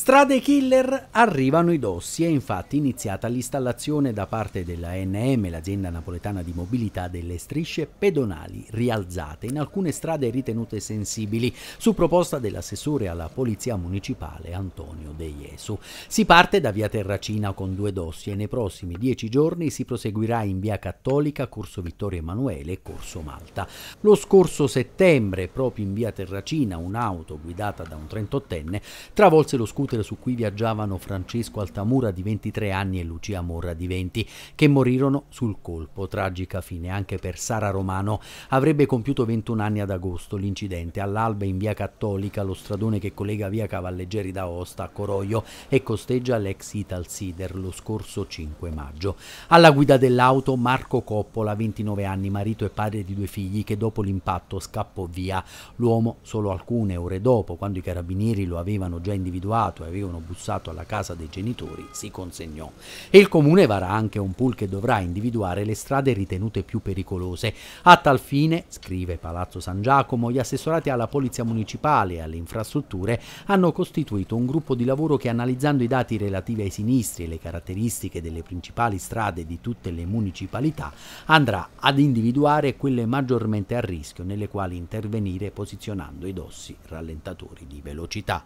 Strade Killer arrivano i dossi, è infatti iniziata l'installazione da parte della NM, l'azienda napoletana di mobilità, delle strisce pedonali rialzate in alcune strade ritenute sensibili, su proposta dell'assessore alla Polizia Municipale Antonio De Jesu. Si parte da via Terracina con due dossi e nei prossimi dieci giorni si proseguirà in via Cattolica, Corso Vittorio Emanuele e Corso Malta. Lo scorso settembre, proprio in via Terracina, un'auto guidata da un 38enne travolse lo scooter scooter su cui viaggiavano Francesco Altamura di 23 anni e Lucia Morra di 20, che morirono sul colpo. Tragica fine anche per Sara Romano. Avrebbe compiuto 21 anni ad agosto l'incidente all'alba in via Cattolica, lo stradone che collega via Cavalleggeri d'Aosta a Coroglio e costeggia l'ex Ital Sider lo scorso 5 maggio. Alla guida dell'auto Marco Coppola, 29 anni, marito e padre di due figli, che dopo l'impatto scappò via. L'uomo solo alcune ore dopo, quando i carabinieri lo avevano già individuato, sposato e avevano bussato alla casa dei genitori, si consegnò. E il comune varrà anche un pool che dovrà individuare le strade ritenute più pericolose. A tal fine, scrive Palazzo San Giacomo, gli assessorati alla Polizia Municipale e alle infrastrutture hanno costituito un gruppo di lavoro che analizzando i dati relativi ai sinistri e le caratteristiche delle principali strade di tutte le municipalità andrà ad individuare quelle maggiormente a rischio nelle quali intervenire posizionando i dossi rallentatori di velocità.